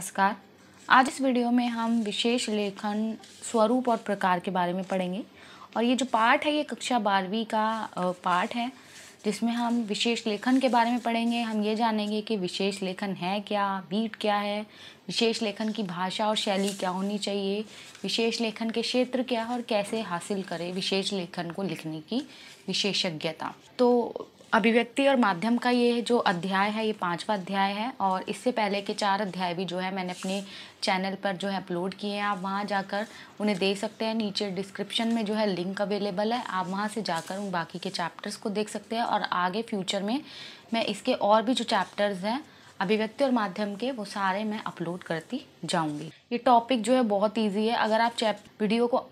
नमस्कार आज इस वीडियो में हम विशेष लेखन स्वरूप और प्रकार के बारे में पढ़ेंगे और ये जो पाठ है ये कक्षा बारहवीं का पाठ है जिसमें हम विशेष लेखन के बारे में पढ़ेंगे हम ये जानेंगे कि विशेष लेखन है क्या बीट क्या है विशेष लेखन की भाषा और शैली क्या होनी चाहिए विशेष लेखन के क्षेत्र क्या है और कैसे हासिल करें विशेष लेखन को लिखने की विशेषज्ञता तो अभिव्यक्ति और माध्यम का ये जो अध्याय है ये पांचवा अध्याय है और इससे पहले के चार अध्याय भी जो है मैंने अपने चैनल पर जो है अपलोड किए हैं आप वहाँ जाकर उन्हें देख सकते हैं नीचे डिस्क्रिप्शन में जो है लिंक अवेलेबल है आप वहाँ से जाकर उन बाकी के चैप्टर्स को देख सकते हैं और आगे फ्यूचर में मैं इसके और भी जो चैप्टर्स हैं अभिव्यक्ति और माध्यम के वो सारे मैं अपलोड करती जाऊँगी ये टॉपिक जो है बहुत ईजी है अगर आप चैप वीडियो को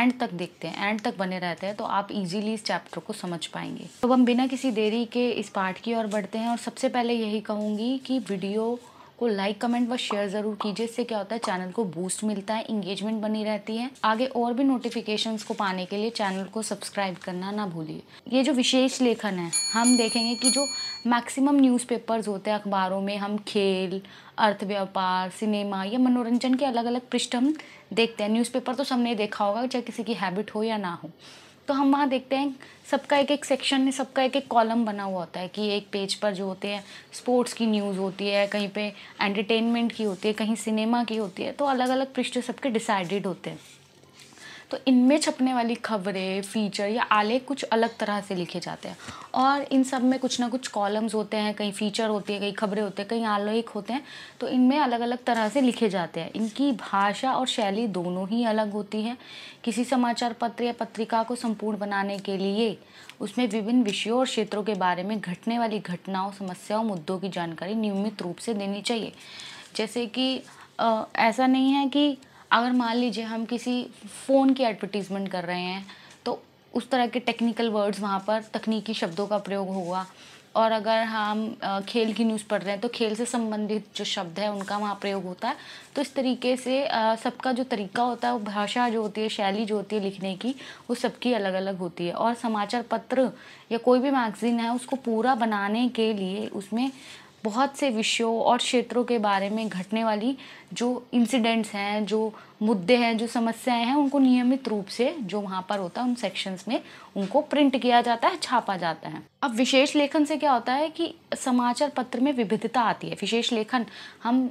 एंड तक देखते हैं एंड तक बने रहते हैं तो आप इजीली इस चैप्टर को समझ पाएंगे तो हम बिना किसी देरी के इस पार्ट की ओर बढ़ते हैं और सबसे पहले यही कहूँगी कि वीडियो को लाइक कमेंट व शेयर जरूर कीजिए इससे क्या होता है चैनल को बूस्ट मिलता है इंगेजमेंट बनी रहती है आगे और भी नोटिफिकेशन को पाने के लिए चैनल को सब्सक्राइब करना ना भूलिए ये जो विशेष लेखन है हम देखेंगे कि जो मैक्सिमम न्यूज़पेपर्स होते हैं अखबारों में हम खेल अर्थ व्यापार सिनेमा या मनोरंजन के अलग अलग पृष्ठ हम देखते हैं न्यूज़पेपर तो सबने देखा होगा चाहे किसी की हैबिट हो या ना हो तो हम वहाँ देखते हैं सबका एक एक सेक्शन में सबका एक एक कॉलम बना हुआ होता है कि एक पेज पर जो होते हैं स्पोर्ट्स की न्यूज़ होती है कहीं पे एंटरटेनमेंट की होती है कहीं सिनेमा की होती है तो अलग अलग पृष्ठ सबके डिसाइडेड होते हैं तो इनमें छपने वाली खबरें फीचर या आलेख कुछ अलग तरह से लिखे जाते हैं और इन सब में कुछ ना कुछ कॉलम्स होते हैं कहीं फीचर होते हैं कहीं खबरें होते हैं कहीं आलेख होते हैं तो इनमें अलग अलग तरह से लिखे जाते हैं इनकी भाषा और शैली दोनों ही अलग होती है किसी समाचार पत्र या पत्रिका को संपूर्ण बनाने के लिए उसमें विभिन्न विषयों और क्षेत्रों के बारे में घटने वाली घटनाओं समस्याओं मुद्दों की जानकारी नियमित रूप से देनी चाहिए जैसे कि आ, ऐसा नहीं है कि अगर मान लीजिए हम किसी फ़ोन की एडवर्टीज़मेंट कर रहे हैं तो उस तरह के टेक्निकल वर्ड्स वहाँ पर तकनीकी शब्दों का प्रयोग होगा और अगर हम खेल की न्यूज़ पढ़ रहे हैं तो खेल से संबंधित जो शब्द है उनका वहाँ प्रयोग होता है तो इस तरीके से सबका जो तरीका होता है वो भाषा जो होती है शैली जो होती है लिखने की वो सबकी अलग अलग होती है और समाचार पत्र या कोई भी मैगज़ीन है उसको पूरा बनाने के लिए उसमें बहुत से विषयों और क्षेत्रों के बारे में घटने वाली जो इंसिडेंट्स हैं जो मुद्दे हैं जो समस्याएं हैं उनको नियमित रूप से जो वहाँ पर होता है उन सेक्शंस में उनको प्रिंट किया जाता है छापा जाता है अब विशेष लेखन से क्या होता है कि समाचार पत्र में विविधता आती है विशेष लेखन हम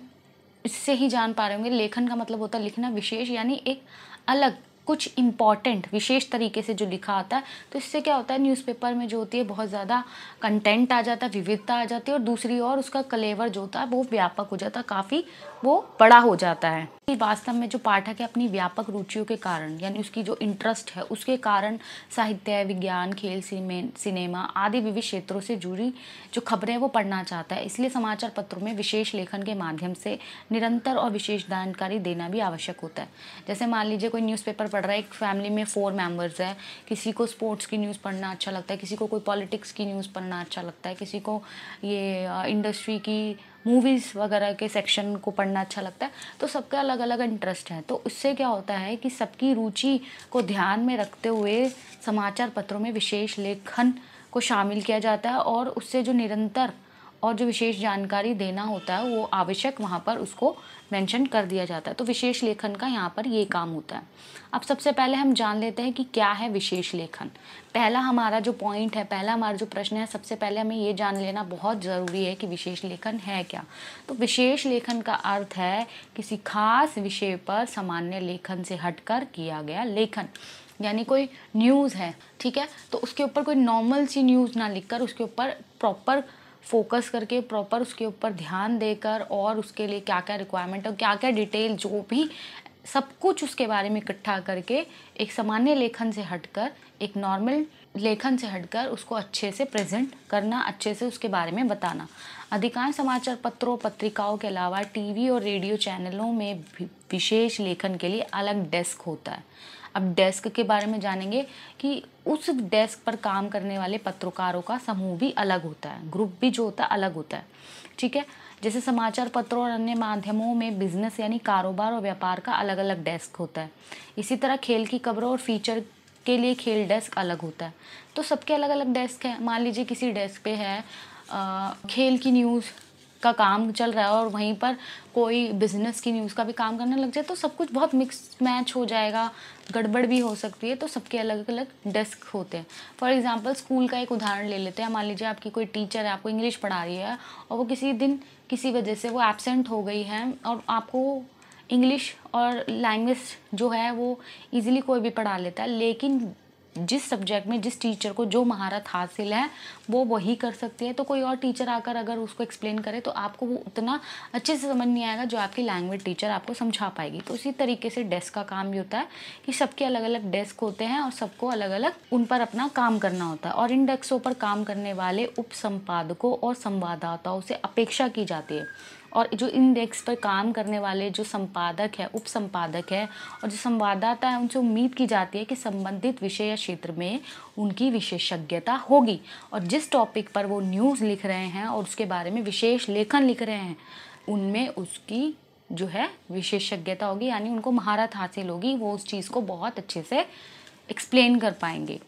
इससे ही जान पा रहे होंगे लेखन का मतलब होता है लिखना विशेष यानी एक अलग कुछ इम्पॉर्टेंट विशेष तरीके से जो लिखा आता है तो इससे क्या होता है न्यूज़पेपर में जो होती है बहुत ज़्यादा कंटेंट आ जाता है विविधता आ जाती है और दूसरी ओर उसका कलेवर जो होता है वो व्यापक हो जाता है काफ़ी वो बड़ा हो जाता है वास्तव में जो पाठक है अपनी व्यापक रुचियों के कारण यानी उसकी जो इंटरेस्ट है उसके कारण साहित्य विज्ञान खेल सिनेमा आदि विविध क्षेत्रों से जुड़ी जो खबरें हैं वो पढ़ना चाहता है इसलिए समाचार पत्रों में विशेष लेखन के माध्यम से निरंतर और विशेष जानकारी देना भी आवश्यक होता है जैसे मान लीजिए कोई न्यूज़पेपर पढ़ रहा है एक फैमिली में फोर मेंबर्स है किसी को स्पोर्ट्स की न्यूज़ पढ़ना अच्छा लगता है किसी को कोई पॉलिटिक्स की न्यूज़ पढ़ना अच्छा लगता है किसी को ये इंडस्ट्री की मूवीज़ वगैरह के सेक्शन को पढ़ना अच्छा लगता है तो सबका अलग अलग इंटरेस्ट है तो उससे क्या होता है कि सबकी रुचि को ध्यान में रखते हुए समाचार पत्रों में विशेष लेखन को शामिल किया जाता है और उससे जो निरंतर और जो विशेष जानकारी देना होता है वो आवश्यक वहाँ पर उसको मेंशन कर दिया जाता है तो विशेष लेखन का यहाँ पर ये काम होता है अब सबसे पहले हम जान लेते हैं कि क्या है विशेष लेखन पहला हमारा जो पॉइंट है पहला हमारा जो प्रश्न है सबसे पहले हमें ये जान लेना बहुत ज़रूरी है कि विशेष लेखन है क्या तो विशेष लेखन का अर्थ है किसी खास विषय पर सामान्य लेखन से हटकर किया गया लेखन यानी कोई न्यूज़ है ठीक है तो उसके ऊपर कोई नॉर्मल सी न्यूज़ ना लिखकर उसके ऊपर प्रॉपर फोकस करके प्रॉपर उसके ऊपर ध्यान देकर और उसके लिए क्या क्या रिक्वायरमेंट और क्या क्या डिटेल जो भी सब कुछ उसके बारे में इकट्ठा करके एक सामान्य लेखन से हटकर एक नॉर्मल लेखन से हटकर उसको अच्छे से प्रेजेंट करना अच्छे से उसके बारे में बताना अधिकांश समाचार पत्रों पत्रिकाओं के अलावा टीवी और रेडियो चैनलों में विशेष लेखन के लिए अलग डेस्क होता है अब डेस्क के बारे में जानेंगे कि उस डेस्क पर काम करने वाले पत्रकारों का समूह भी अलग होता है ग्रुप भी जो होता है अलग होता है ठीक है जैसे समाचार पत्रों और अन्य माध्यमों में बिजनेस यानी कारोबार और व्यापार का अलग अलग डेस्क होता है इसी तरह खेल की खबरों और फीचर के लिए खेल डेस्क अलग होता है तो सबके अलग अलग डेस्क है मान लीजिए किसी डेस्क पे है आ, खेल की न्यूज़ का काम चल रहा है और वहीं पर कोई बिजनेस की न्यूज़ का भी काम करने लग जाए तो सब कुछ बहुत मिक्स मैच हो जाएगा गड़बड़ भी हो सकती है तो सबके अलग अलग डेस्क होते हैं फॉर एग्जांपल स्कूल का एक उदाहरण ले लेते हैं मान लीजिए आपकी कोई टीचर है आपको इंग्लिश पढ़ा रही है और वो किसी दिन किसी वजह से वो एबसेंट हो गई है और आपको इंग्लिश और लैंग्वेज जो है वो ईज़िली कोई भी पढ़ा लेता है लेकिन जिस सब्जेक्ट में जिस टीचर को जो महारत हासिल है वो वही कर सकती है तो कोई और टीचर आकर अगर उसको एक्सप्लेन करे तो आपको वो उतना अच्छे से समझ नहीं आएगा जो आपकी लैंग्वेज टीचर आपको समझा पाएगी तो उसी तरीके से डेस्क का काम भी होता है कि सबके अलग अलग डेस्क होते हैं और सबको अलग अलग उन पर अपना काम करना होता है और इन डेस्कों पर काम करने वाले उप संपादकों और संवाददाताओं से अपेक्षा की जाती है और जो इंडेक्स पर काम करने वाले जो संपादक है उप संपादक है और जो संवाददाता है उनसे उम्मीद की जाती है कि संबंधित विषय या क्षेत्र में उनकी विशेषज्ञता होगी और जिस टॉपिक पर वो न्यूज़ लिख रहे हैं और उसके बारे में विशेष लेखन लिख रहे हैं उनमें उसकी जो है विशेषज्ञता होगी यानी उनको महारत हासिल होगी वो उस चीज़ को बहुत अच्छे से एक्सप्लेन कर पाएंगे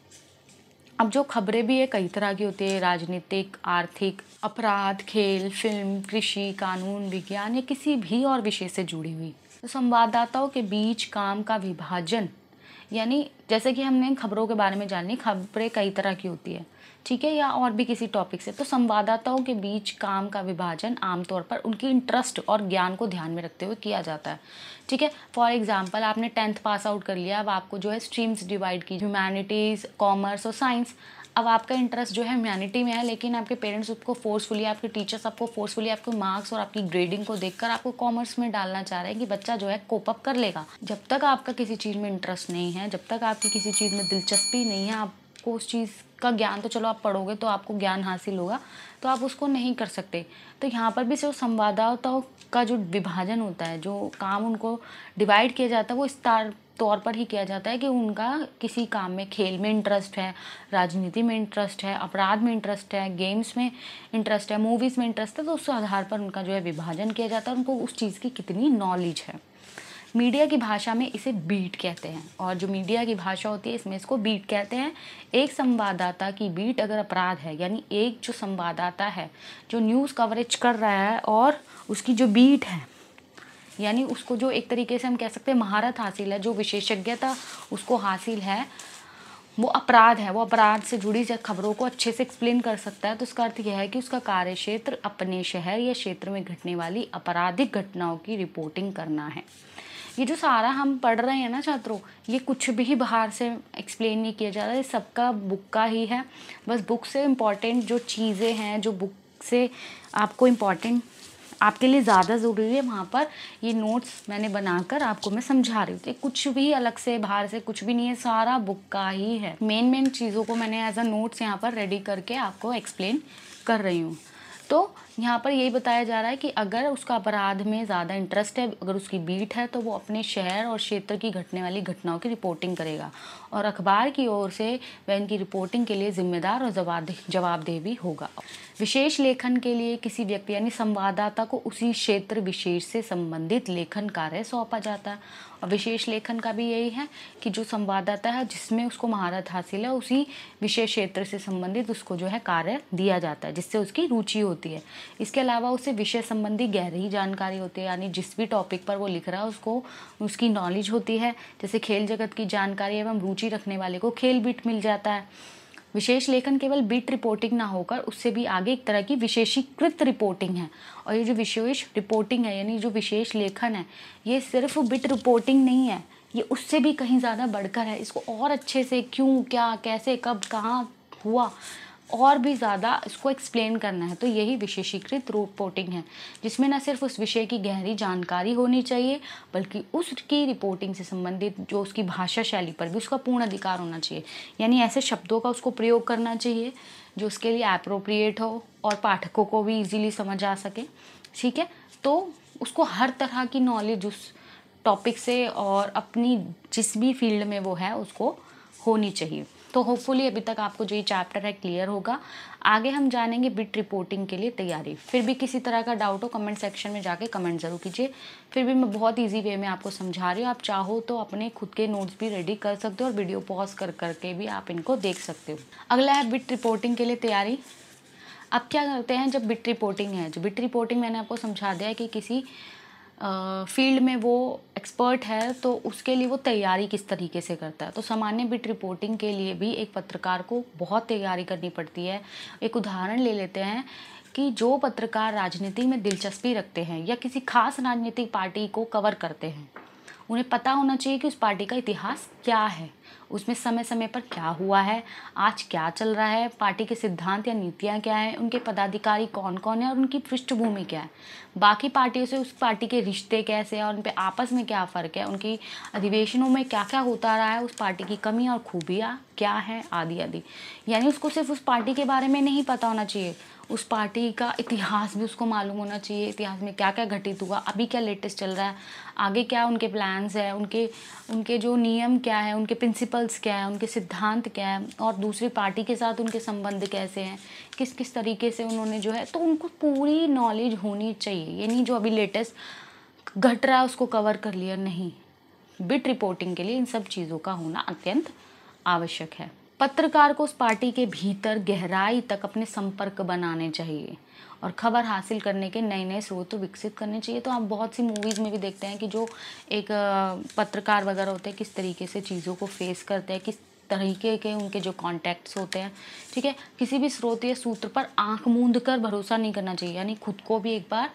अब जो खबरें भी है कई तरह की होती है राजनीतिक आर्थिक अपराध खेल फिल्म कृषि कानून विज्ञान या किसी भी और विषय से जुड़ी हुई तो संवाददाताओं के बीच काम का विभाजन यानी जैसे कि हमने खबरों के बारे में जानी खबरें कई तरह की होती है ठीक है या और भी किसी टॉपिक से तो संवाददाताओं के बीच काम का विभाजन आमतौर पर उनकी इंटरेस्ट और ज्ञान को ध्यान में रखते हुए किया जाता है ठीक है फॉर एग्जाम्पल आपने टेंथ पास आउट कर लिया अब आपको जो है स्ट्रीम्स डिवाइड की ह्यूमैनिटीज़ कॉमर्स और साइंस अब आपका इंटरेस्ट जो है ह्यूमैनिटी में है लेकिन आपके पेरेंट्स उसको फोर्सफुली आपके टीचर्स आपको फोर्सफुली आपके मार्क्स और आपकी ग्रेडिंग को देखकर आपको कॉमर्स में डालना चाह रहे हैं कि बच्चा जो है कोप अप कर लेगा जब तक आपका किसी चीज़ में इंटरेस्ट नहीं है जब तक आपकी किसी चीज़ में दिलचस्पी नहीं है आप आपको उस चीज़ का ज्ञान तो चलो आप पढ़ोगे तो आपको ज्ञान हासिल होगा तो आप उसको नहीं कर सकते तो यहाँ पर भी जो संवाददाताओं का जो विभाजन होता है जो काम उनको डिवाइड किया जाता है वो इस तार तौर पर ही किया जाता है कि उनका किसी काम में खेल में इंटरेस्ट है राजनीति में इंटरेस्ट है अपराध में इंटरेस्ट है गेम्स में इंटरेस्ट है मूवीज़ में इंटरेस्ट है तो उस आधार पर उनका जो है विभाजन किया जाता है उनको उस चीज़ की कितनी नॉलेज है मीडिया की भाषा में इसे बीट कहते हैं और जो मीडिया की भाषा होती है इसमें इसको बीट कहते हैं एक संवाददाता की बीट अगर अपराध है यानी एक जो संवाददाता है जो न्यूज़ कवरेज कर रहा है और उसकी जो बीट है यानी उसको जो एक तरीके से हम कह सकते हैं महारत हासिल है जो विशेषज्ञता उसको हासिल है वो अपराध है वो अपराध से जुड़ी खबरों को अच्छे से एक्सप्लेन कर सकता है तो उसका अर्थ यह है कि उसका कार्य क्षेत्र अपने शहर या क्षेत्र में घटने वाली आपराधिक घटनाओं की रिपोर्टिंग करना है ये जो सारा हम पढ़ रहे हैं ना छात्रों ये कुछ भी बाहर से एक्सप्लेन नहीं किया जा रहा ये सबका बुक का ही है बस बुक से इम्पॉर्टेंट जो चीज़ें हैं जो बुक से आपको इम्पॉर्टेंट आपके लिए ज़्यादा ज़रूरी है वहाँ पर ये नोट्स मैंने बनाकर आपको मैं समझा रही हूँ कुछ भी अलग से बाहर से कुछ भी नहीं है सारा बुक का ही है मेन मेन चीज़ों को मैंने एज अ नोट्स यहाँ पर रेडी करके आपको एक्सप्लेन कर रही हूँ तो यहाँ पर यही बताया जा रहा है कि अगर उसका अपराध में ज़्यादा इंटरेस्ट है अगर उसकी बीट है तो वो अपने शहर और क्षेत्र की घटने वाली घटनाओं की रिपोर्टिंग करेगा और अखबार की ओर से वह इनकी रिपोर्टिंग के लिए जिम्मेदार और जवाबदेह भी होगा विशेष लेखन के लिए किसी व्यक्ति यानी संवाददाता को उसी क्षेत्र विशेष से संबंधित लेखन कार्य सौंपा जाता है और विशेष लेखन का भी यही है कि जो संवाददाता है जिसमें उसको महारत हासिल है उसी विशेष क्षेत्र से संबंधित उसको जो है कार्य दिया जाता है जिससे उसकी रुचि होती है इसके अलावा उसे विषय संबंधी गहरी जानकारी होती है यानी जिस भी टॉपिक पर वो लिख रहा है उसको उसकी नॉलेज होती है जैसे खेल जगत की जानकारी एवं रुचि रखने वाले को खेल बिट मिल जाता है विशेष लेखन केवल बिट रिपोर्टिंग ना होकर उससे भी आगे एक तरह की विशेषीकृत रिपोर्टिंग है और ये जो विशेष रिपोर्टिंग है यानी जो विशेष लेखन है ये सिर्फ बिट रिपोर्टिंग नहीं है ये उससे भी कहीं ज़्यादा बढ़कर है इसको और अच्छे से क्यों क्या कैसे कब कहाँ हुआ और भी ज़्यादा इसको एक्सप्लेन करना है तो यही विशेषीकृत रिपोर्टिंग है जिसमें न सिर्फ उस विषय की गहरी जानकारी होनी चाहिए बल्कि उसकी रिपोर्टिंग से संबंधित जो उसकी भाषा शैली पर भी उसका पूर्ण अधिकार होना चाहिए यानी ऐसे शब्दों का उसको प्रयोग करना चाहिए जो उसके लिए अप्रोप्रिएट हो और पाठकों को भी इजीली समझ आ सके ठीक है तो उसको हर तरह की नॉलेज उस टॉपिक से और अपनी जिस भी फील्ड में वो है उसको होनी चाहिए तो होपफुली अभी तक आपको जो ये चैप्टर है क्लियर होगा आगे हम जानेंगे बिट रिपोर्टिंग के लिए तैयारी फिर भी किसी तरह का डाउट हो कमेंट सेक्शन में जाके कमेंट ज़रूर कीजिए फिर भी मैं बहुत ईजी वे में आपको समझा रही हूँ आप चाहो तो अपने खुद के नोट्स भी रेडी कर सकते हो और वीडियो पॉज कर करके भी आप इनको देख सकते हो अगला है बिट रिपोर्टिंग के लिए तैयारी अब क्या करते हैं जब बिट रिपोर्टिंग है जो बिट रिपोर्टिंग मैंने आपको समझा दिया है कि किसी फील्ड में वो एक्सपर्ट है तो उसके लिए वो तैयारी किस तरीके से करता है तो सामान्य बिट रिपोर्टिंग के लिए भी एक पत्रकार को बहुत तैयारी करनी पड़ती है एक उदाहरण ले लेते हैं कि जो पत्रकार राजनीति में दिलचस्पी रखते हैं या किसी खास राजनीतिक पार्टी को कवर करते हैं उन्हें पता होना चाहिए कि उस पार्टी का इतिहास क्या है उसमें समय समय पर क्या हुआ है आज क्या चल रहा है पार्टी के सिद्धांत या नीतियाँ क्या हैं उनके पदाधिकारी कौन कौन है और उनकी पृष्ठभूमि क्या है बाकी पार्टियों से उस पार्टी के रिश्ते कैसे हैं और उन पर आपस में क्या फ़र्क है उनकी अधिवेशनों में क्या क्या होता रहा है उस पार्टी की कमी और खूबियाँ क्या हैं आदि आदि यानी उसको सिर्फ उस पार्टी के बारे में नहीं पता होना चाहिए उस पार्टी का इतिहास भी उसको मालूम होना चाहिए इतिहास में क्या क्या घटित हुआ अभी क्या लेटेस्ट चल रहा है आगे क्या उनके प्लान्स हैं उनके उनके जो नियम क्या है उनके प्रिंसिपल्स क्या है उनके सिद्धांत क्या है और दूसरी पार्टी के साथ उनके संबंध कैसे हैं किस किस तरीके से उन्होंने जो है तो उनको पूरी नॉलेज होनी चाहिए ये नहीं जो अभी लेटेस्ट घट रहा है उसको कवर कर लिया नहीं बिट रिपोर्टिंग के लिए इन सब चीज़ों का होना अत्यंत आवश्यक है पत्रकार को उस पार्टी के भीतर गहराई तक अपने संपर्क बनाने चाहिए और खबर हासिल करने के नए नए स्रोत तो विकसित करने चाहिए तो आप बहुत सी मूवीज़ में भी देखते हैं कि जो एक पत्रकार वगैरह होते हैं किस तरीके से चीज़ों को फेस करते हैं किस तरीके के उनके जो कॉन्टैक्ट्स होते हैं ठीक है किसी भी स्रोत या सूत्र पर आंख मूंद कर भरोसा नहीं करना चाहिए यानी खुद को भी एक बार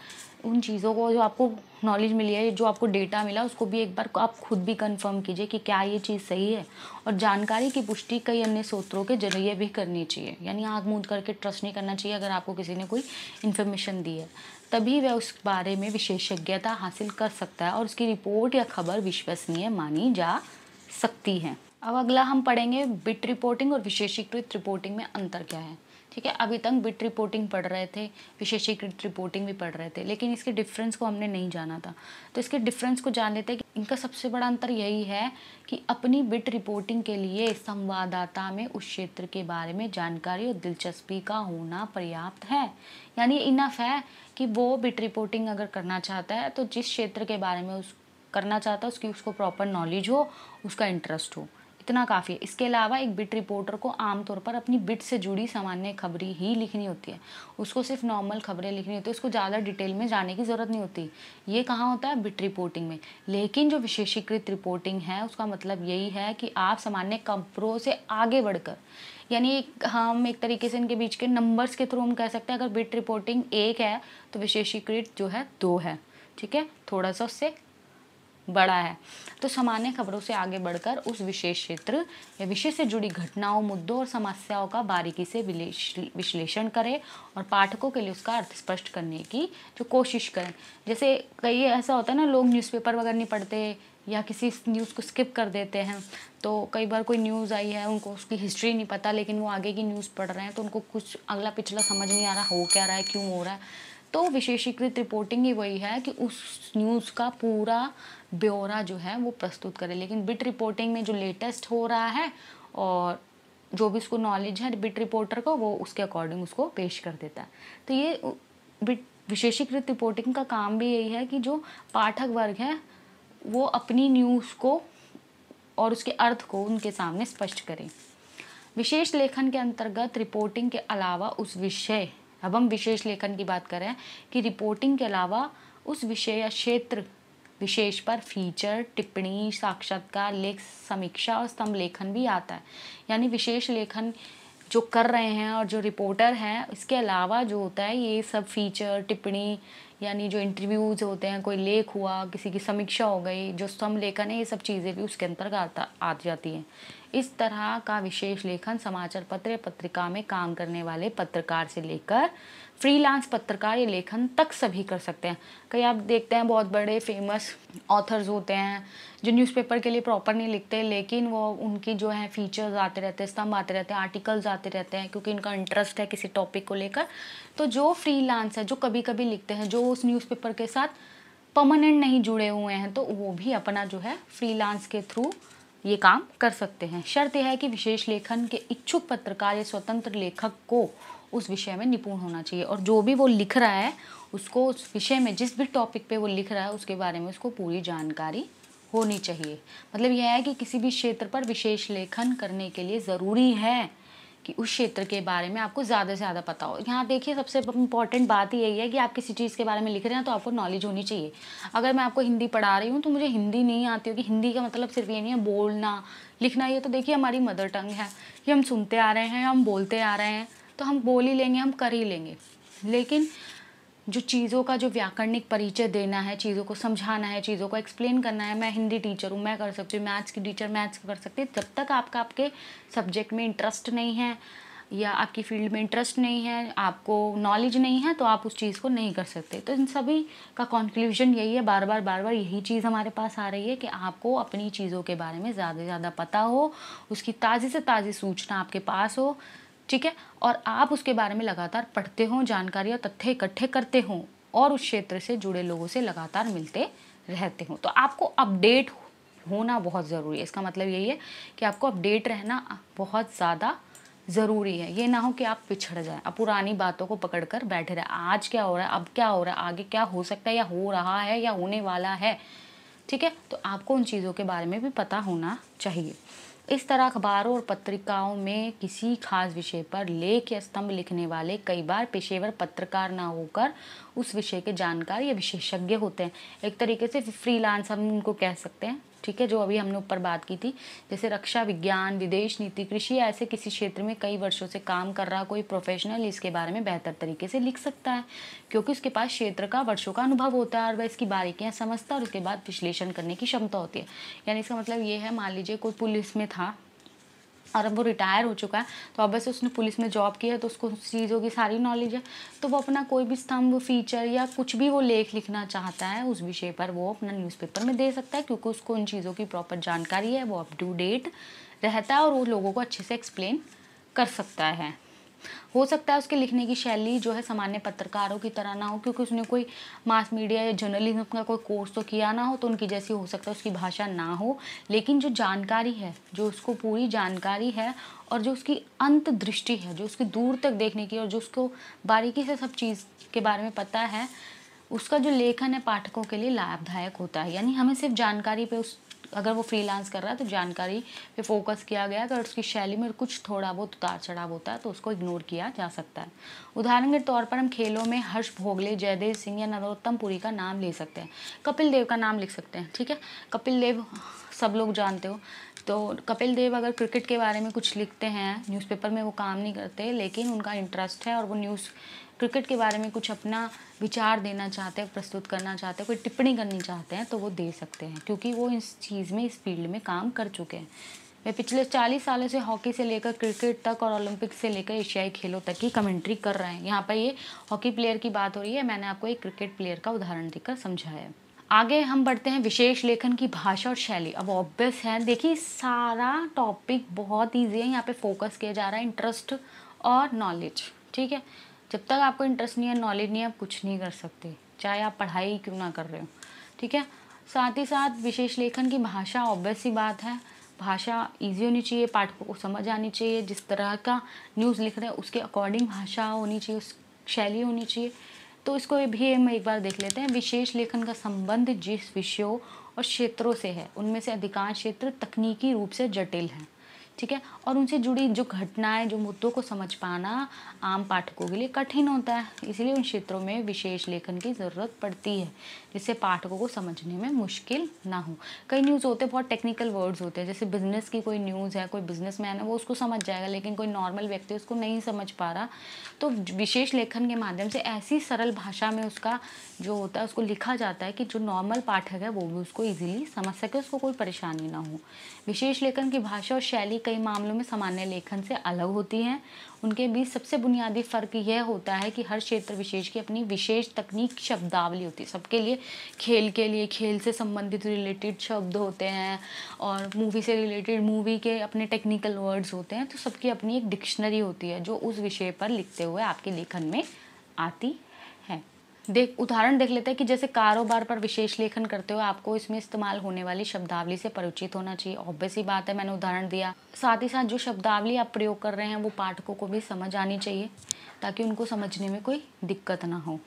उन चीज़ों को जो आपको नॉलेज मिली है जो आपको डेटा मिला उसको भी एक बार आप खुद भी कंफर्म कीजिए कि क्या ये चीज़ सही है और जानकारी की पुष्टि कई अन्य स्रोतों के जरिए भी करनी चाहिए यानी आग मूंद करके ट्रस्ट नहीं करना चाहिए अगर आपको किसी ने कोई इन्फॉर्मेशन दी है तभी वह उस बारे में विशेषज्ञता हासिल कर सकता है और उसकी रिपोर्ट या खबर विश्वसनीय मानी जा सकती है अब अगला हम पढ़ेंगे बिट रिपोर्टिंग और विशेषीकृत रिपोर्टिंग में अंतर क्या है ठीक है अभी तक बिट रिपोर्टिंग पढ़ रहे थे विशेषीकृत रिपोर्टिंग भी पढ़ रहे थे लेकिन इसके डिफरेंस को हमने नहीं जाना था तो इसके डिफरेंस को जान लेते हैं कि इनका सबसे बड़ा अंतर यही है कि अपनी बिट रिपोर्टिंग के लिए संवाददाता में उस क्षेत्र के बारे में जानकारी और दिलचस्पी का होना पर्याप्त है यानी इनफ है कि वो बिट रिपोर्टिंग अगर करना चाहता है तो जिस क्षेत्र के बारे में उस करना चाहता है उसकी उसको प्रॉपर नॉलेज हो उसका इंटरेस्ट हो इतना काफ़ी है इसके अलावा एक बिट रिपोर्टर को आमतौर पर अपनी बिट से जुड़ी सामान्य खबरें ही लिखनी होती है उसको सिर्फ नॉर्मल खबरें लिखनी होती है उसको ज़्यादा डिटेल में जाने की ज़रूरत नहीं होती ये कहाँ होता है बिट रिपोर्टिंग में लेकिन जो विशेषीकृत रिपोर्टिंग है उसका मतलब यही है कि आप सामान्य खबरों से आगे बढ़कर यानी हम एक तरीके से इनके बीच के नंबर्स के थ्रू हम कह सकते हैं अगर बिट रिपोर्टिंग एक है तो विशेषीकृत जो है दो है ठीक है थोड़ा सा उससे बढ़ा है तो सामान्य खबरों से आगे बढ़कर उस विशेष क्षेत्र या विषय से जुड़ी घटनाओं मुद्दों और समस्याओं का बारीकी से विश्लेषण करें और पाठकों के लिए उसका अर्थ स्पष्ट करने की जो कोशिश करें जैसे कई ऐसा होता है ना लोग न्यूज़पेपर वगैरह नहीं पढ़ते या किसी न्यूज़ को स्किप कर देते हैं तो कई बार कोई न्यूज़ आई है उनको उसकी हिस्ट्री नहीं पता लेकिन वो आगे की न्यूज़ पढ़ रहे हैं तो उनको कुछ अगला पिछला समझ नहीं आ रहा हो क्या रहा है क्यों हो रहा है तो विशेषीकृत रिपोर्टिंग ही वही है कि उस न्यूज़ का पूरा ब्यौरा जो है वो प्रस्तुत करे लेकिन बिट रिपोर्टिंग में जो लेटेस्ट हो रहा है और जो भी उसको नॉलेज है बिट रिपोर्टर को वो उसके अकॉर्डिंग उसको पेश कर देता है तो ये बिट विशेषीकृत रिपोर्टिंग का काम भी यही है कि जो पाठक वर्ग है वो अपनी न्यूज़ को और उसके अर्थ को उनके सामने स्पष्ट करें विशेष लेखन के अंतर्गत रिपोर्टिंग के अलावा उस विषय अब हम विशेष लेखन की बात करें कि रिपोर्टिंग के अलावा उस विषय या क्षेत्र विशेष पर फीचर टिप्पणी साक्षात्कार लेख समीक्षा और स्तंभ लेखन भी आता है यानी विशेष लेखन जो कर रहे हैं और जो रिपोर्टर हैं इसके अलावा जो होता है ये सब फीचर टिप्पणी यानी जो इंटरव्यूज़ होते हैं कोई लेख हुआ किसी की समीक्षा हो गई जो सम लेखन है ये सब चीज़ें भी उसके अंतर्गत आ जाती हैं इस तरह का विशेष लेखन समाचार पत्र पत्रिका में काम करने वाले पत्रकार से लेकर फ्रीलांस पत्रकार या लेखन तक सभी कर सकते हैं कई आप देखते हैं बहुत बड़े फेमस ऑथर्स होते हैं जो न्यूज़पेपर के लिए प्रॉपर नहीं लिखते लेकिन वो उनकी जो है फीचर्स आते रहते हैं स्तंभ आते रहते हैं आर्टिकल्स आते रहते हैं क्योंकि इनका इंटरेस्ट है किसी टॉपिक को लेकर तो जो फ्री है जो कभी कभी लिखते हैं जो उस न्यूज़पेपर के साथ परमानेंट नहीं जुड़े हुए हैं तो वो भी अपना जो है फ्री के थ्रू ये काम कर सकते हैं शर्त यह है कि विशेष लेखन के इच्छुक पत्रकार या स्वतंत्र लेखक को उस विषय में निपुण होना चाहिए और जो भी वो लिख रहा है उसको उस विषय में जिस भी टॉपिक पे वो लिख रहा है उसके बारे में उसको पूरी जानकारी होनी चाहिए मतलब यह है कि किसी भी क्षेत्र पर विशेष लेखन करने के लिए ज़रूरी है कि उस क्षेत्र के बारे में आपको ज़्यादा से ज़्यादा पता हो यहाँ देखिए सबसे इंपॉर्टेंट बात यही है कि आप किसी चीज़ के बारे में लिख रहे हैं तो आपको नॉलेज होनी चाहिए अगर मैं आपको हिंदी पढ़ा रही हूँ तो मुझे हिंदी नहीं आती होगी हिंदी का मतलब सिर्फ ये नहीं है बोलना लिखना ये तो देखिए हमारी मदर टंग है ये हम सुनते आ रहे हैं हम बोलते आ रहे हैं तो हम बोल ही लेंगे हम कर ही लेंगे लेकिन जो चीज़ों का जो व्याकरणिक परिचय देना है चीज़ों को समझाना है चीज़ों को एक्सप्लेन करना है मैं हिंदी टीचर हूँ मैं कर सकती हूँ मैथ्स की टीचर मैथ्स कर सकती है जब तक आपका आपके सब्जेक्ट में इंटरेस्ट नहीं है या आपकी फील्ड में इंटरेस्ट नहीं है आपको नॉलेज नहीं है तो आप उस चीज़ को नहीं कर सकते तो इन सभी का कंक्लूजन यही है बार बार बार बार यही चीज़ हमारे पास आ रही है कि आपको अपनी चीज़ों के बारे में ज़्यादा से ज़्यादा पता हो उसकी ताज़ी से ताज़ी सूचना आपके पास हो ठीक है और आप उसके बारे में लगातार पढ़ते हों जानकारी और तथ्य इकट्ठे करते हों और उस क्षेत्र से जुड़े लोगों से लगातार मिलते रहते हों तो आपको अपडेट होना बहुत ज़रूरी है इसका मतलब यही है कि आपको अपडेट रहना बहुत ज़्यादा ज़रूरी है ये ना हो कि आप पिछड़ जाएं आप पुरानी बातों को पकड़ कर बैठे रहें आज क्या हो रहा है अब क्या हो रहा है आगे क्या हो सकता है या हो रहा है या होने वाला है ठीक है तो आपको उन चीज़ों के बारे में भी पता होना चाहिए इस तरह अखबारों और पत्रिकाओं में किसी खास विषय पर लेख या स्तंभ लिखने वाले कई बार पेशेवर पत्रकार ना होकर उस विषय के जानकार या विशेषज्ञ होते हैं एक तरीके से फ्रीलांस हम उनको कह सकते हैं ठीक है जो अभी हमने ऊपर बात की थी जैसे रक्षा विज्ञान विदेश नीति कृषि ऐसे किसी क्षेत्र में कई वर्षों से काम कर रहा कोई प्रोफेशनल इसके बारे में बेहतर तरीके से लिख सकता है क्योंकि उसके पास क्षेत्र का वर्षों का अनुभव होता है और वह इसकी बारीकियाँ समझता है और उसके बाद विश्लेषण करने की क्षमता होती है यानी इसका मतलब ये है मान लीजिए कोई पुलिस में था और अब वो रिटायर हो चुका है तो अब वैसे उसने पुलिस में जॉब किया है तो उसको उस चीज़ों की सारी नॉलेज है तो वो अपना कोई भी स्तंभ फीचर या कुछ भी वो लेख लिखना चाहता है उस विषय पर वो अपना न्यूज़पेपर में दे सकता है क्योंकि उसको उन चीज़ों की प्रॉपर जानकारी है वो अप टू डेट रहता है और वो लोगों को अच्छे से एक्सप्लेन कर सकता है हो सकता है उसके लिखने की शैली जो है सामान्य पत्रकारों की तरह ना हो क्योंकि उसने कोई मास मीडिया या जर्नलिज्म का कोई कोर्स तो किया ना हो तो उनकी जैसी हो सकता है उसकी भाषा ना हो लेकिन जो जानकारी है जो उसको पूरी जानकारी है और जो उसकी अंत दृष्टि है जो उसकी दूर तक देखने की और जो उसको बारीकी से सब चीज़ के बारे में पता है उसका जो लेखन है पाठकों के लिए लाभदायक होता है यानी हमें सिर्फ जानकारी पे उस अगर वो फ्रीलांस कर रहा है तो जानकारी पे फोकस किया गया अगर उसकी शैली में कुछ थोड़ा बहुत उतार चढ़ाव होता है तो उसको इग्नोर किया जा सकता है उदाहरण के तौर पर हम खेलों में हर्ष भोगले जयदेव सिंह या नरोत्तम पुरी का नाम ले सकते हैं कपिल देव का नाम लिख सकते हैं ठीक है कपिल देव सब लोग जानते हो तो कपिल देव अगर क्रिकेट के बारे में कुछ लिखते हैं न्यूज़पेपर में वो काम नहीं करते लेकिन उनका इंटरेस्ट है और वो न्यूज़ क्रिकेट के बारे में कुछ अपना विचार देना चाहते हैं प्रस्तुत करना चाहते हैं कोई टिप्पणी करनी चाहते हैं तो वो दे सकते हैं क्योंकि वो इस चीज़ में इस फील्ड में काम कर चुके हैं मैं पिछले चालीस सालों से हॉकी से लेकर क्रिकेट तक और ओलंपिक से लेकर एशियाई खेलों तक की कमेंट्री कर रहे हैं यहाँ पर ये हॉकी प्लेयर की बात हो रही है मैंने आपको एक क्रिकेट प्लेयर का उदाहरण देकर समझाया है आगे हम बढ़ते हैं विशेष लेखन की भाषा और शैली अब ऑब्वियस है देखिए सारा टॉपिक बहुत ईजी है यहाँ पे फोकस किया जा रहा है इंटरेस्ट और नॉलेज ठीक है जब तक आपको इंटरेस्ट नहीं है नॉलेज नहीं है आप कुछ नहीं कर सकते चाहे आप पढ़ाई क्यों ना कर रहे हो ठीक है साथ ही साथ विशेष लेखन की भाषा ऑब्वियस ही बात है भाषा इजी होनी चाहिए पाठकों को समझ आनी चाहिए जिस तरह का न्यूज़ लिख रहे हैं उसके अकॉर्डिंग भाषा होनी चाहिए उस शैली होनी चाहिए तो इसको भी हम एक बार देख लेते हैं विशेष लेखन का संबंध जिस विषयों और क्षेत्रों से है उनमें से अधिकांश क्षेत्र तकनीकी रूप से जटिल हैं ठीक है और उनसे जुड़ी जो घटनाएं जो मुद्दों को समझ पाना आम पाठकों के लिए कठिन होता है इसलिए उन क्षेत्रों में विशेष लेखन की ज़रूरत पड़ती है जिससे पाठकों को समझने में मुश्किल ना हो कई न्यूज़ होते हैं बहुत टेक्निकल वर्ड्स होते हैं जैसे बिजनेस की कोई न्यूज़ है कोई बिजनेस मैन है वो उसको समझ जाएगा लेकिन कोई नॉर्मल व्यक्ति उसको नहीं समझ पा रहा तो विशेष लेखन के माध्यम से ऐसी सरल भाषा में उसका जो होता है उसको लिखा जाता है कि जो नॉर्मल पाठक है वो भी उसको ईजिली समझ सके उसको कोई परेशानी ना हो विशेष लेखन की भाषा और शैली कई मामलों में सामान्य लेखन से अलग होती हैं उनके बीच सबसे बुनियादी फ़र्क यह होता है कि हर क्षेत्र विशेष की अपनी विशेष तकनीक शब्दावली होती है सबके लिए खेल के लिए खेल से संबंधित रिलेटेड शब्द होते हैं और मूवी से रिलेटेड मूवी के अपने टेक्निकल वर्ड्स होते हैं तो सबकी अपनी एक डिक्शनरी होती है जो उस विषय पर लिखते हुए आपके लेखन में आती देख उदाहरण देख लेते हैं कि जैसे कारोबार पर विशेष लेखन करते हुए आपको इसमें इस्तेमाल होने वाली शब्दावली से परिचित होना चाहिए ऑब्वियस ही बात है मैंने उदाहरण दिया साथ ही साथ जो शब्दावली आप प्रयोग कर रहे हैं वो पाठकों को भी समझ आनी चाहिए ताकि उनको समझने में कोई दिक्कत ना हो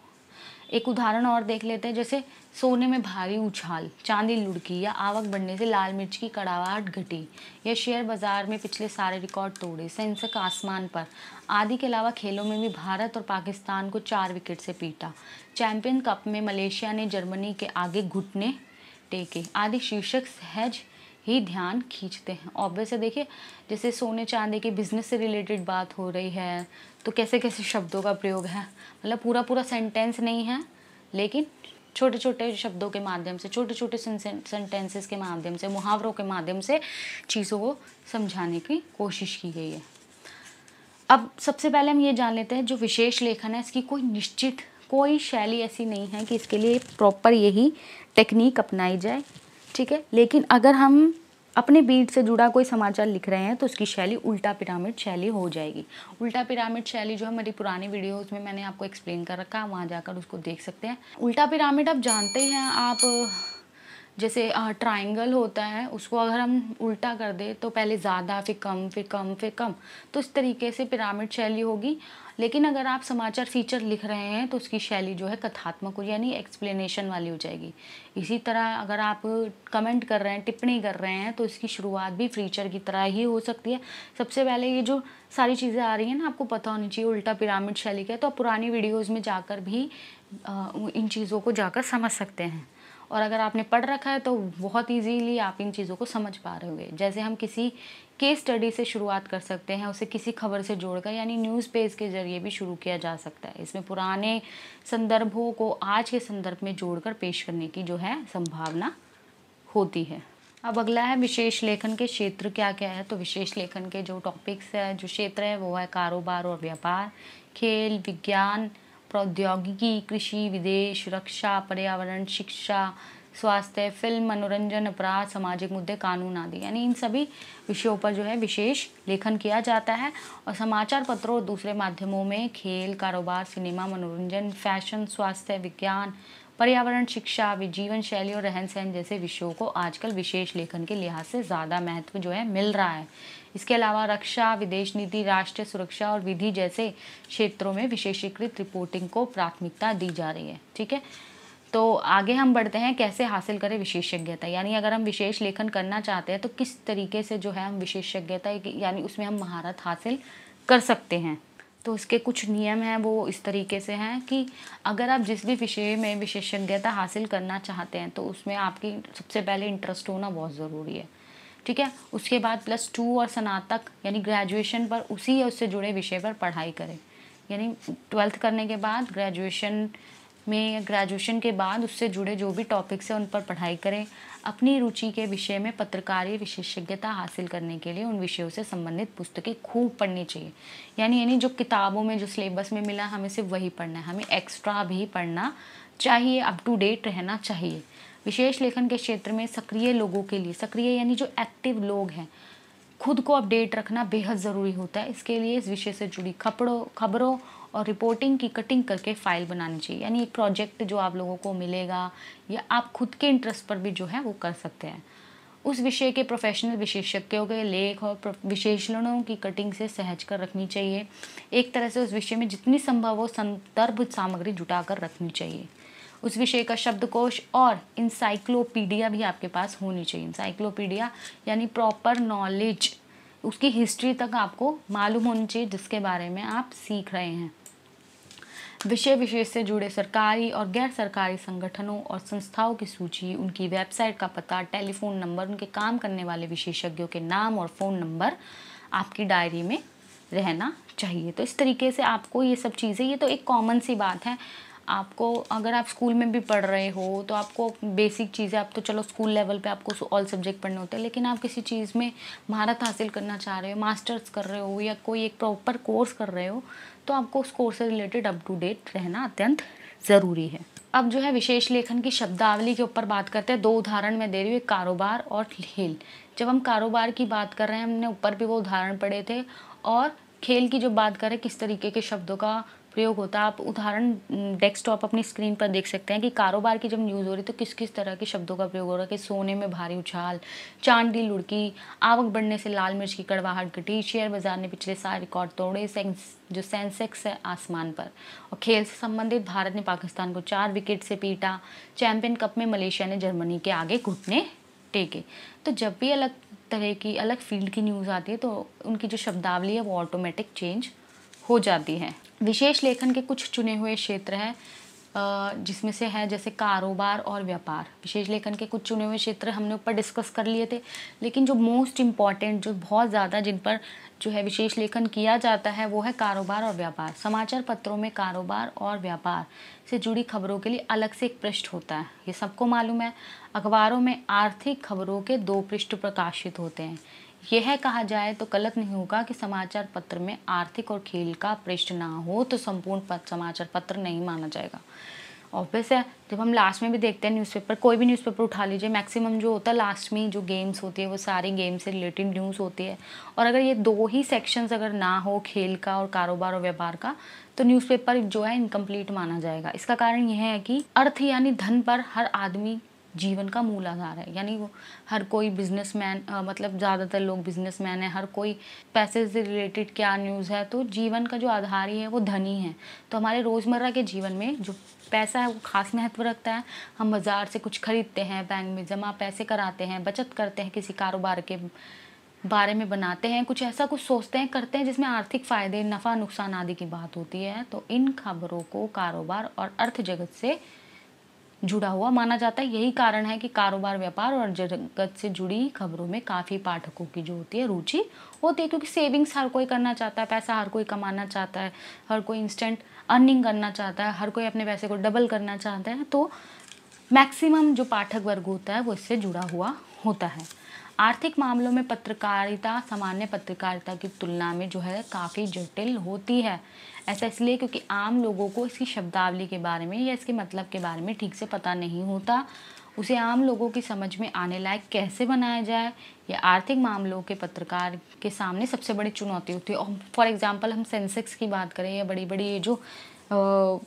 एक उदाहरण और देख लेते हैं जैसे सोने में भारी उछाल चांदी लुढ़की या आवक बढ़ने से लाल मिर्च की कड़ावाहट घटी या शेयर बाजार में पिछले सारे रिकॉर्ड तोड़े सेंसक आसमान पर आदि के अलावा खेलों में भी भारत और पाकिस्तान को चार विकेट से पीटा चैंपियन कप में मलेशिया ने जर्मनी के आगे घुटने टेके आदि शीर्षक सहज ही ध्यान खींचते हैं ऑब्वियस है देखिए जैसे सोने चांदी के बिजनेस से रिलेटेड बात हो रही है तो कैसे कैसे शब्दों का प्रयोग है मतलब पूरा पूरा सेंटेंस नहीं है लेकिन छोटे छोटे शब्दों के माध्यम से छोटे छोटे सेंटेंसेस के माध्यम से मुहावरों के माध्यम से चीज़ों को समझाने की कोशिश की गई है अब सबसे पहले हम ये जान लेते हैं जो विशेष लेखन है इसकी कोई निश्चित कोई शैली ऐसी नहीं है कि इसके लिए प्रॉपर यही टेक्निक अपनाई जाए ठीक है लेकिन अगर हम अपने बीट से जुड़ा कोई समाचार लिख रहे हैं तो उसकी शैली उल्टा पिरामिड शैली हो जाएगी उल्टा पिरामिड शैली जो हमारी पुरानी वीडियो उसमें मैंने आपको एक्सप्लेन कर रखा है वहाँ जाकर उसको देख सकते हैं उल्टा पिरामिड आप जानते ही हैं आप जैसे ट्राइंगल होता है उसको अगर हम उल्टा कर दे तो पहले ज़्यादा फिर कम फिर कम फिर कम तो इस तरीके से पिरामिड शैली होगी लेकिन अगर आप समाचार फीचर लिख रहे हैं तो उसकी शैली जो है कथात्मक हो यानी एक्सप्लेनेशन वाली हो जाएगी इसी तरह अगर आप कमेंट कर रहे हैं टिप्पणी कर रहे हैं तो इसकी शुरुआत भी फीचर की तरह ही हो सकती है सबसे पहले ये जो सारी चीज़ें आ रही हैं ना आपको पता होनी चाहिए उल्टा पिरामिड शैली का तो आप पुरानी वीडियोज़ में जाकर भी इन चीज़ों को जाकर समझ सकते हैं और अगर आपने पढ़ रखा है तो बहुत इजीली आप इन चीज़ों को समझ पा रहे होंगे जैसे हम किसी केस स्टडी से शुरुआत कर सकते हैं उसे किसी खबर से जोड़कर यानी न्यूज़ पेज के जरिए भी शुरू किया जा सकता है इसमें पुराने संदर्भों को आज के संदर्भ में जोड़कर पेश करने की जो है संभावना होती है अब अगला है विशेष लेखन के क्षेत्र क्या क्या है तो विशेष लेखन के जो टॉपिक्स है जो क्षेत्र है वो है कारोबार और व्यापार खेल विज्ञान प्रौद्योगिकी कृषि विदेश रक्षा पर्यावरण शिक्षा स्वास्थ्य फिल्म मनोरंजन अपराध सामाजिक मुद्दे कानून आदि यानी इन सभी विषयों पर जो है विशेष लेखन किया जाता है और समाचार पत्रों और दूसरे माध्यमों में खेल कारोबार सिनेमा मनोरंजन फैशन स्वास्थ्य विज्ञान पर्यावरण शिक्षा जीवन शैली और रहन सहन जैसे विषयों को आजकल विशेष लेखन के लिहाज से ज़्यादा महत्व जो है मिल रहा है इसके अलावा रक्षा विदेश नीति राष्ट्रीय सुरक्षा और विधि जैसे क्षेत्रों में विशेषीकृत रिपोर्टिंग को प्राथमिकता दी जा रही है ठीक है तो आगे हम बढ़ते हैं कैसे हासिल करें विशेषज्ञता यानी अगर हम विशेष लेखन करना चाहते हैं तो किस तरीके से जो है हम विशेषज्ञता यानी उसमें हम महारत हासिल कर सकते हैं तो इसके कुछ नियम हैं वो इस तरीके से हैं कि अगर आप जिस भी विषय में विशेषज्ञता हासिल करना चाहते हैं तो उसमें आपकी सबसे पहले इंटरेस्ट होना बहुत ज़रूरी है ठीक है उसके बाद प्लस टू और स्नातक यानी ग्रेजुएशन पर उसी या उससे जुड़े विषय पर पढ़ाई करें यानी ट्वेल्थ करने के बाद ग्रेजुएशन में ग्रेजुएशन के बाद उससे जुड़े जो भी टॉपिक्स हैं उन पर पढ़ाई करें अपनी रुचि के विषय में पत्रकारी विशेषज्ञता हासिल करने के लिए उन विषयों से संबंधित पुस्तकें खूब पढ़नी चाहिए यानी यानी जो किताबों में जो सिलेबस में मिला हमें सिर्फ वही पढ़ना है हमें एक्स्ट्रा भी पढ़ना चाहिए अप टू डेट रहना चाहिए विशेष लेखन के क्षेत्र में सक्रिय लोगों के लिए सक्रिय यानी जो एक्टिव लोग हैं खुद को अपडेट रखना बेहद ज़रूरी होता है इसके लिए इस विषय से जुड़ी खबरों खबरों और रिपोर्टिंग की कटिंग करके फाइल बनानी चाहिए यानी एक प्रोजेक्ट जो आप लोगों को मिलेगा या आप खुद के इंटरेस्ट पर भी जो है वो कर सकते हैं उस विषय के प्रोफेशनल विशेषज्ञों के लेख और विशेषणों की कटिंग से सहज कर रखनी चाहिए एक तरह से उस विषय में जितनी संभव हो संदर्भ सामग्री जुटा कर रखनी चाहिए उस विषय का शब्दकोश और इंसाइक्लोपीडिया भी आपके पास होनी चाहिए इंसाइक्लोपीडिया यानी प्रॉपर नॉलेज उसकी हिस्ट्री तक आपको मालूम होनी चाहिए जिसके बारे में आप सीख रहे हैं विषय विशेष से जुड़े सरकारी और गैर सरकारी संगठनों और संस्थाओं की सूची उनकी वेबसाइट का पता टेलीफोन नंबर उनके काम करने वाले विशेषज्ञों के नाम और फ़ोन नंबर आपकी डायरी में रहना चाहिए तो इस तरीके से आपको ये सब चीज़ें ये तो एक कॉमन सी बात है आपको अगर आप स्कूल में भी पढ़ रहे हो तो आपको बेसिक चीज़ें आप तो चलो स्कूल लेवल पे आपको ऑल सब्जेक्ट पढ़ने होते हैं लेकिन आप किसी चीज़ में महारत हासिल करना चाह रहे हो मास्टर्स कर रहे हो या कोई एक प्रॉपर कोर्स कर रहे हो तो आपको उस कोर्स से रिलेटेड अप टू डेट रहना अत्यंत ज़रूरी है अब जो है विशेष लेखन की शब्दावली के ऊपर बात करते हैं दो उदाहरण में दे रही हूँ एक कारोबार और खेल जब हम कारोबार की बात कर रहे हैं हमने ऊपर भी वो उदाहरण पढ़े थे और खेल की जो बात करें किस तरीके के शब्दों का प्रयोग होता है आप उदाहरण डेस्कटॉप अपनी स्क्रीन पर देख सकते हैं कि कारोबार की जब न्यूज़ हो रही तो किस किस तरह के शब्दों का प्रयोग हो रहा है कि सोने में भारी उछाल चांदी लुड़की आवक बढ़ने से लाल मिर्च की कड़वाहट घटी शेयर बाजार ने पिछले साल रिकॉर्ड तोड़े सेंस जो सेंसेक्स है आसमान पर और खेल से संबंधित भारत ने पाकिस्तान को चार विकेट से पीटा चैंपियन कप में मलेशिया ने जर्मनी के आगे घुटने टेके तो जब भी अलग तरह की अलग फील्ड की न्यूज़ आती है तो उनकी जो शब्दावली है वो ऑटोमेटिक चेंज हो जाती है विशेष लेखन के कुछ चुने हुए क्षेत्र हैं जिसमें से है जैसे कारोबार और व्यापार विशेष लेखन के कुछ चुने हुए क्षेत्र हमने ऊपर डिस्कस कर लिए थे लेकिन जो मोस्ट इम्पॉर्टेंट जो बहुत ज़्यादा जिन पर जो है विशेष लेखन किया जाता है वो है कारोबार और व्यापार समाचार पत्रों में कारोबार और व्यापार से जुड़ी खबरों के लिए अलग से एक पृष्ठ होता है ये सबको मालूम है अखबारों में आर्थिक खबरों के दो पृष्ठ प्रकाशित होते हैं यह कहा जाए तो गलत नहीं होगा कि समाचार पत्र में आर्थिक और खेल का पृष्ठ ना हो तो संपूर्ण समाचार पत्र नहीं माना जाएगा ऑफिस है जब हम लास्ट में भी देखते हैं न्यूज़पेपर कोई भी न्यूज़पेपर उठा लीजिए मैक्सिमम जो होता है लास्ट में जो गेम्स होती है वो सारी गेम्स से रिलेटेड न्यूज़ होती है और अगर ये दो ही सेक्शंस अगर ना हो खेल का और कारोबार और व्यापार का तो न्यूज़पेपर जो है इनकम्प्लीट माना जाएगा इसका कारण यह है कि अर्थ यानी धन पर हर आदमी जीवन का मूल आधार है यानी वो हर कोई बिजनेसमैन मतलब ज़्यादातर लोग बिजनेसमैन है हर कोई पैसे से रिलेटेड क्या न्यूज़ है तो जीवन का जो आधार ही है वो धनी है तो हमारे रोज़मर्रा के जीवन में जो पैसा है वो खास महत्व रखता है हम बाज़ार से कुछ ख़रीदते हैं बैंक में जमा पैसे कराते हैं बचत करते हैं किसी कारोबार के बारे में बनाते हैं कुछ ऐसा कुछ सोचते हैं करते हैं जिसमें आर्थिक फ़ायदे नफ़ा नुकसान आदि की बात होती है तो इन खबरों को कारोबार और अर्थ जगत से जुड़ा हुआ माना जाता है यही कारण है कि कारोबार व्यापार और जगत से जुड़ी खबरों में काफ़ी पाठकों की जो होती है रुचि होती है क्योंकि सेविंग्स हर कोई करना चाहता है पैसा हर कोई कमाना चाहता है हर कोई इंस्टेंट अर्निंग करना चाहता है हर कोई अपने पैसे को डबल करना चाहता है तो मैक्सिमम जो पाठक वर्ग होता है वो इससे जुड़ा हुआ होता है आर्थिक मामलों में पत्रकारिता सामान्य पत्रकारिता की तुलना में जो है काफ़ी जटिल होती है ऐसा इसलिए क्योंकि आम लोगों को इसकी शब्दावली के बारे में या इसके मतलब के बारे में ठीक से पता नहीं होता उसे आम लोगों की समझ में आने लायक कैसे बनाया जाए या आर्थिक मामलों के पत्रकार के सामने सबसे बड़ी चुनौती होती है और फॉर एग्ज़ाम्पल हम सेंसेक्स की बात करें या बड़ी बड़ी जो आ,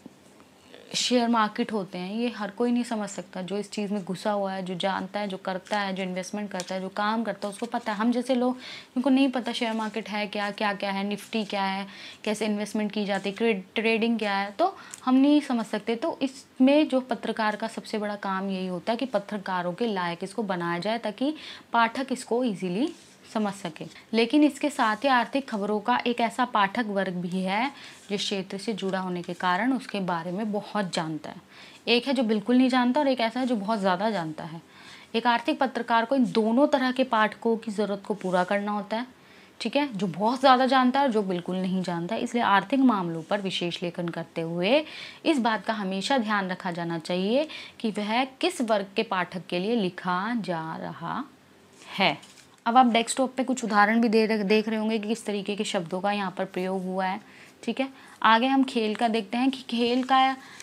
शेयर मार्केट होते हैं ये हर कोई नहीं समझ सकता जो इस चीज़ में घुसा हुआ है जो जानता है जो करता है जो इन्वेस्टमेंट करता है जो काम करता है उसको पता है हम जैसे लोग उनको नहीं पता शेयर मार्केट है क्या क्या क्या है निफ्टी क्या है कैसे इन्वेस्टमेंट की जाती है ट्रेडिंग क्या है तो हम नहीं समझ सकते तो इसमें जो पत्रकार का सबसे बड़ा काम यही होता है कि पत्रकारों के लायक इसको बनाया जाए ताकि पाठक इसको ईजिली समझ सके लेकिन इसके साथ ही आर्थिक खबरों का एक ऐसा पाठक वर्ग भी है जो क्षेत्र से जुड़ा होने के कारण उसके बारे में बहुत जानता है एक है जो बिल्कुल नहीं जानता और एक ऐसा है जो बहुत ज़्यादा जानता है एक आर्थिक पत्रकार को इन दोनों तरह के पाठकों की ज़रूरत को पूरा करना होता है ठीक है जो बहुत ज़्यादा जानता है और जो बिल्कुल नहीं जानता इसलिए आर्थिक मामलों पर विशेष लेखन करते हुए इस बात का हमेशा ध्यान रखा जाना चाहिए कि वह किस वर्ग के पाठक के लिए लिखा जा रहा है अब आप डेस्कटॉप पे कुछ उदाहरण भी दे देख रहे होंगे कि किस तरीके के शब्दों का यहाँ पर प्रयोग हुआ है ठीक है आगे हम खेल का देखते हैं कि खेल का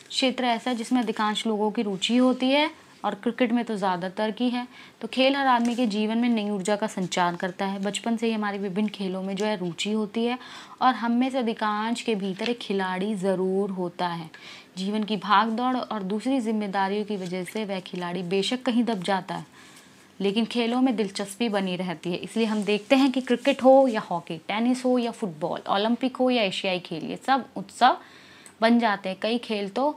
क्षेत्र ऐसा है जिसमें अधिकांश लोगों की रुचि होती है और क्रिकेट में तो ज़्यादातर की है तो खेल हर आदमी के जीवन में नई ऊर्जा का संचार करता है बचपन से ही हमारी विभिन्न खेलों में जो है रुचि होती है और हम में से अधिकांश के भीतर एक खिलाड़ी ज़रूर होता है जीवन की भाग दौड़ और दूसरी जिम्मेदारियों की वजह से वह खिलाड़ी बेशक कहीं दब जाता है लेकिन खेलों में दिलचस्पी बनी रहती है इसलिए हम देखते हैं कि क्रिकेट हो या हॉकी टेनिस हो या फुटबॉल ओलंपिक हो या एशियाई खेल ये सब उत्सव बन जाते हैं कई खेल तो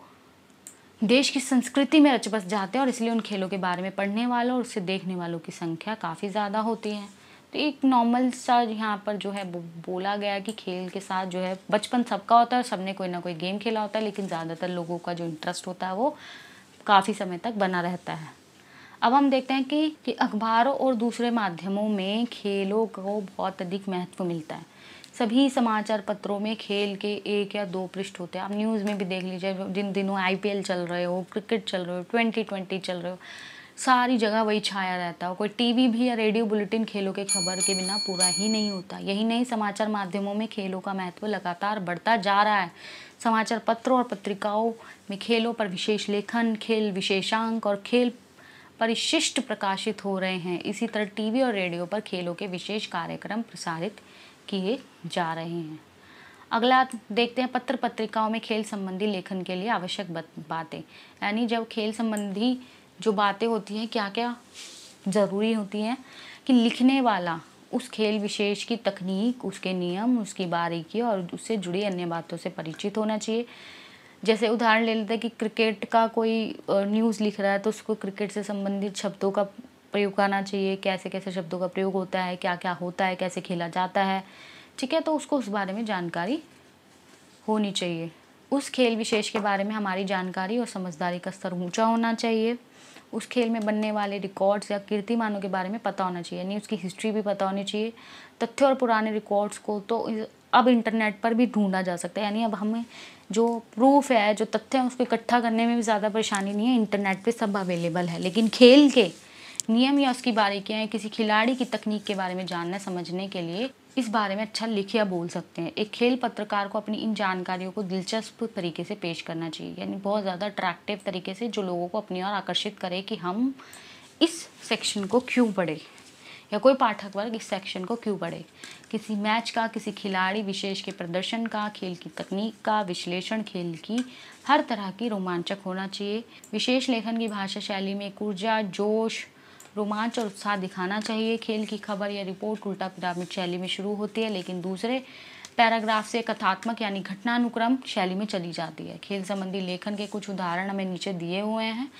देश की संस्कृति में रच बस जाते हैं और इसलिए उन खेलों के बारे में पढ़ने वालों और उसे देखने वालों की संख्या काफ़ी ज़्यादा होती है तो एक नॉर्मल सा यहाँ पर जो है बोला गया कि खेल के साथ जो है बचपन सबका होता है और सबने कोई ना कोई गेम खेला होता है लेकिन ज़्यादातर लोगों का जो इंटरेस्ट होता है वो काफ़ी समय तक बना रहता है अब हम देखते हैं कि, कि अखबारों और दूसरे माध्यमों में खेलों को बहुत अधिक महत्व मिलता है सभी समाचार पत्रों में खेल के एक या दो पृष्ठ होते हैं आप न्यूज़ में भी देख लीजिए जिन दिनों आईपीएल चल रहे हो क्रिकेट चल रहे हो ट्वेंटी ट्वेंटी चल रहे हो सारी जगह वही छाया रहता हो कोई टीवी भी या रेडियो बुलेटिन खेलों के खबर के बिना पूरा ही नहीं होता यही नहीं समाचार माध्यमों में खेलों का महत्व लगातार बढ़ता जा रहा है समाचार पत्रों और पत्रिकाओं में खेलों पर विशेष लेखन खेल विशेषांक और खेल परिशिष्ट प्रकाशित हो रहे हैं इसी तरह टीवी और रेडियो पर खेलों के विशेष कार्यक्रम प्रसारित किए जा रहे हैं अगला देखते हैं पत्र पत्रिकाओं में खेल संबंधी लेखन के लिए आवश्यक बातें यानी जब खेल संबंधी जो बातें होती हैं क्या क्या ज़रूरी होती हैं कि लिखने वाला उस खेल विशेष की तकनीक उसके नियम उसकी बारीकी और उससे जुड़ी अन्य बातों से परिचित होना चाहिए जैसे उदाहरण ले लेते हैं कि क्रिकेट का कोई न्यूज़ लिख रहा है तो उसको क्रिकेट से संबंधित शब्दों का प्रयोग करना चाहिए कैसे कैसे शब्दों का प्रयोग होता है क्या क्या होता है कैसे खेला जाता है ठीक है तो उसको उस बारे में जानकारी होनी चाहिए उस खेल विशेष के बारे में हमारी जानकारी और समझदारी का स्तर ऊंचा होना चाहिए उस खेल में बनने वाले रिकॉर्ड्स या कीर्तिमानों के बारे में पता होना चाहिए यानी उसकी हिस्ट्री भी पता होनी चाहिए तथ्य और पुराने रिकॉर्ड्स को तो अब इंटरनेट पर भी ढूंढा जा सकता है यानी अब हमें जो प्रूफ है जो तथ्य है उसको इकट्ठा करने में भी ज़्यादा परेशानी नहीं है इंटरनेट पर सब अवेलेबल है लेकिन खेल के नियम या उसकी बारीकियाँ किसी खिलाड़ी की तकनीक के बारे में जानना समझने के लिए इस बारे में अच्छा लिख या बोल सकते हैं एक खेल पत्रकार को अपनी इन जानकारियों को दिलचस्प तरीके से पेश करना चाहिए यानी बहुत ज़्यादा अट्रैक्टिव तरीके से जो लोगों को अपनी ओर आकर्षित करे कि हम इस सेक्शन को क्यों पढ़े या कोई पाठक वर्ग इस सेक्शन को क्यों पढ़े किसी मैच का किसी खिलाड़ी विशेष के प्रदर्शन का खेल की तकनीक का विश्लेषण खेल की हर तरह की रोमांचक होना चाहिए विशेष लेखन की भाषा शैली में एक ऊर्जा जोश रोमांच और उत्साह दिखाना चाहिए खेल की खबर या रिपोर्ट उल्टा पिरामिड शैली में शुरू होती है लेकिन दूसरे पैराग्राफ से कथात्मक यानी घटनानुक्रम शैली में चली जाती है खेल संबंधी लेखन के कुछ उदाहरण हमें नीचे दिए हुए हैं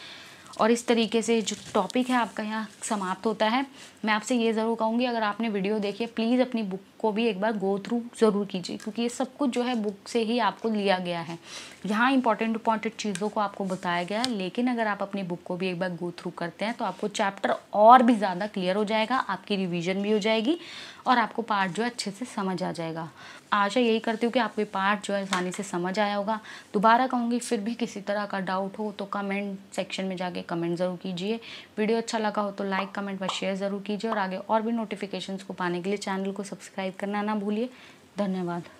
और इस तरीके से जो टॉपिक है आपका यहाँ समाप्त होता है मैं आपसे ये ज़रूर कहूँगी अगर आपने वीडियो देखी है प्लीज़ अपनी बुक को भी एक बार गो थ्रू ज़रूर कीजिए क्योंकि ये सब कुछ जो है बुक से ही आपको लिया गया है यहाँ इंपॉर्टेंट इंपॉर्टेंट चीज़ों को आपको बताया गया है लेकिन अगर आप अपनी बुक को भी एक बार गो थ्रू करते हैं तो आपको चैप्टर और भी ज़्यादा क्लियर हो जाएगा आपकी रिविज़न भी हो जाएगी और आपको पार्ट जो है अच्छे से समझ आ जाएगा आशा यही करती हूँ कि आपको ये पार्ट जो है आसानी से समझ आया होगा दोबारा कहूँगी फिर भी किसी तरह का डाउट हो तो कमेंट सेक्शन में जाके कमेंट ज़रूर कीजिए वीडियो अच्छा लगा हो तो लाइक कमेंट व शेयर ज़रूर कीजिए और आगे और भी नोटिफिकेशंस को पाने के लिए चैनल को सब्सक्राइब करना ना भूलिए धन्यवाद